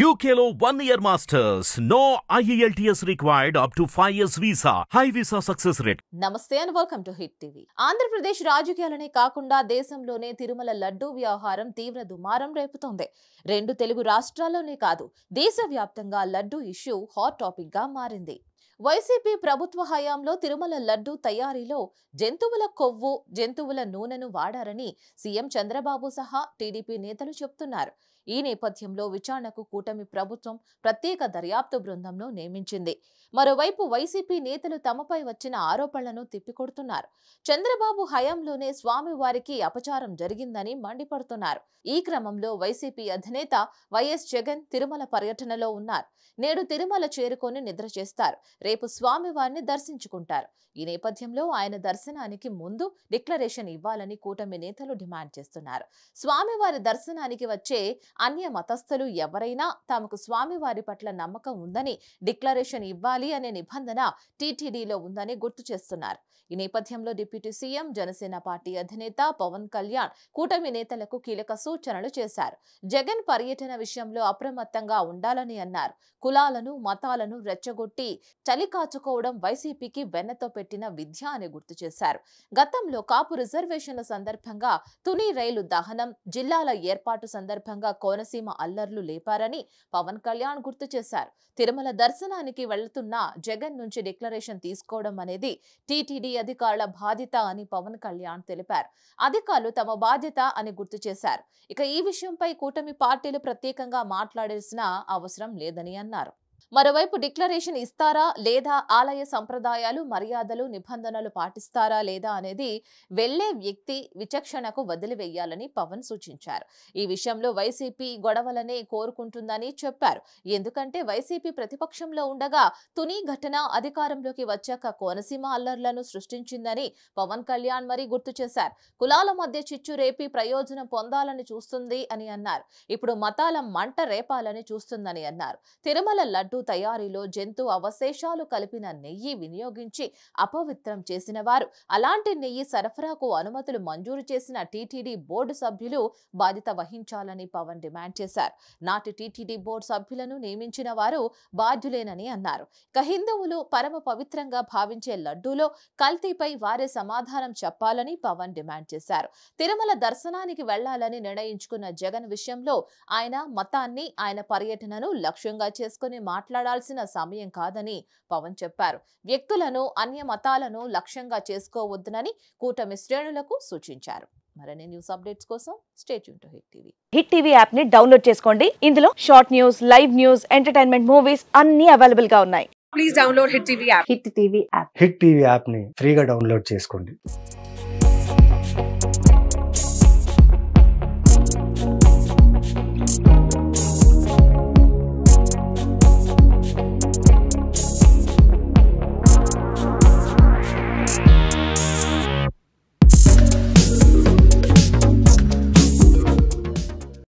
యూకేలో one year masters no IELTS required up to five years visa high visa success rate నమస్తే and welcome to hit TV Andhra Pradesh రాజకీయాలనే కాకుండా దేశంలోనే తిరుమల లడ్డూ వ్యవహారం తీవ్ర దుమారం రేపుతోంది రెండు తెలుగు రాష్ట్రాల్లోనే కాదు దేశవ్యాప్తంగా లడ్డూ ఇష్యూ హాట్ టాపిక్ గా మారింది వైసీపీ ప్రభుత్వ హయాంలో తిరుమల లడ్డు తయారీలో జంతువుల కొవ్వు జంతువుల నూనెను వాడారని సీఎం చంద్రబాబు సహా టీడీపీ నేతలు చెప్తున్నారు ఈ నేపథ్యంలో విచారణకు కూటమి ప్రభుత్వం ప్రత్యేక దర్యాప్తు బృందంను నియమించింది మరోవైపు వైసీపీ నేతలు తమపై వచ్చిన ఆరోపణలను తిప్పికొడుతున్నారు చంద్రబాబు హయాంలోనే స్వామి వారికి అపచారం జరిగిందని మండిపడుతున్నారు ఈ క్రమంలో వైసీపీ అధినేత వైఎస్ జగన్ తిరుమల పర్యటనలో ఉన్నారు నేడు తిరుమల చేరుకొని నిద్ర చేస్తారు రేపు స్వామివారిని దర్శించుకుంటారు ఈ నేపథ్యంలో ఆయన దర్శనానికి ముందు డిక్లరేషన్ ఇవ్వాలని కూటమి నేతలు డిమాండ్ చేస్తున్నారు స్వామివారి దర్శనానికి వచ్చే అన్య మతస్థులు ఎవరైనా తమకు స్వామివారి పట్ల నమ్మకం ఉందని డిక్లరేషన్ ఇవ్వాలి అనే నిబంధన టీటీడీలో ఉందని గుర్తు చేస్తున్నారు ఈ నేపథ్యంలో డిప్యూటీ సీఎం జనసేన పార్టీ అధినేత పవన్ కళ్యాణ్ కూటమి నేతలకు కీలక సూచనలు చేశారు జగన్ పర్యటన విషయంలో అప్రమత్తంగా ఉండాలని అన్నారు కులాలను మతాలను రెచ్చగొట్టి చలికాచుకోవడం వైసీపీకి వెన్నతో పెట్టిన విద్య అని గుర్తు చేశారు గతంలో కాపు రిజర్వేషన్ల సందర్భంగా తుని రైలు దహనం జిల్లాల ఏర్పాటు సందర్భంగా కోనసీమ అల్లర్లు లేపారని పవన్ కళ్యాణ్ గుర్తు చేశారు తిరుమల దర్శనానికి వెళ్తున్న జగన్ నుంచి డిక్లరేషన్ తీసుకోవడం అనేది టీటీడీ అధికారుల బాధ్యత అని పవన్ కళ్యాణ్ తెలిపారు అధికారులు తమ బాధ్యత అని గుర్తు చేశారు ఇక ఈ విషయంపై కూటమి పార్టీలు ప్రత్యేకంగా మాట్లాడాల్సిన అవసరం లేదని అన్నారు మరోవైపు డిక్లరేషన్ ఇస్తారా లేదా ఆలయ సంప్రదాయాలు మర్యాదలు నిబంధనలు పాటిస్తారా లేదా అనేది వెళ్లే వ్యక్తి విచక్షణకు వదిలివేయాలని పవన్ సూచించారు ఈ విషయంలో వైసీపీ గొడవలనే కోరుకుంటుందని చెప్పారు ఎందుకంటే వైసీపీ ప్రతిపక్షంలో ఉండగా తుని ఘటన అధికారంలోకి వచ్చాక కోనసీమ అల్లర్లను సృష్టించిందని పవన్ కళ్యాణ్ మరీ గుర్తు చేశారు కులాల మధ్య చిచ్చు రేపి ప్రయోజనం పొందాలని చూస్తుంది అని అన్నారు ఇప్పుడు మతాల మంట రేపాలని చూస్తుందని అన్నారు తిరుమల లడ్డూ తయారీలో జంతు అవశేషాలు కలిపిన నెయ్యి వినియోగించి అపవిత్రం చేసిన వారు అలాంటి నెయ్యి సరఫరాకు అనుమతులు మంజూరు చేసిన టీటీడీ బోర్డు సభ్యులు బాధ్యత వహించాలని పవన్ డిమాండ్ చేశారు నాటి టీటీడీ బోర్డు సభ్యులను నియమించిన వారు బాధ్యులేనని అన్నారు ఇక హిందువులు పరమ పవిత్రంగా భావించే లడ్డూలో కల్తీపై వారే సమాధానం చెప్పాలని పవన్ డిమాండ్ చేశారు తిరుమల దర్శనానికి వెళ్లాలని నిర్ణయించుకున్న జగన్ విషయంలో ఆయన మతాన్ని ఆయన పర్యటనను లక్ష్యంగా చేసుకుని మాట్లాడారు మాట్లాడాల్సిన సమయం కాదని పవన్ చెప్పారు వ్యక్తులను అన్య మతాలను లక్ష్యంగా చేసుకోవద్దునని కూటమి శ్రేణులకు సూచించారు మరిన్ని న్యూస్ అప్డేట్స్ కోసం state to hit TV hit TV app ని డౌన్లోడ్ చేసుకోండి ఇందులో short news live news entertainment movies అన్ని అవైలబుల్ గా ఉన్నాయి please download hit TV app hit TV app hit TV app ని ఫ్రీగా డౌన్లోడ్ చేసుకోండి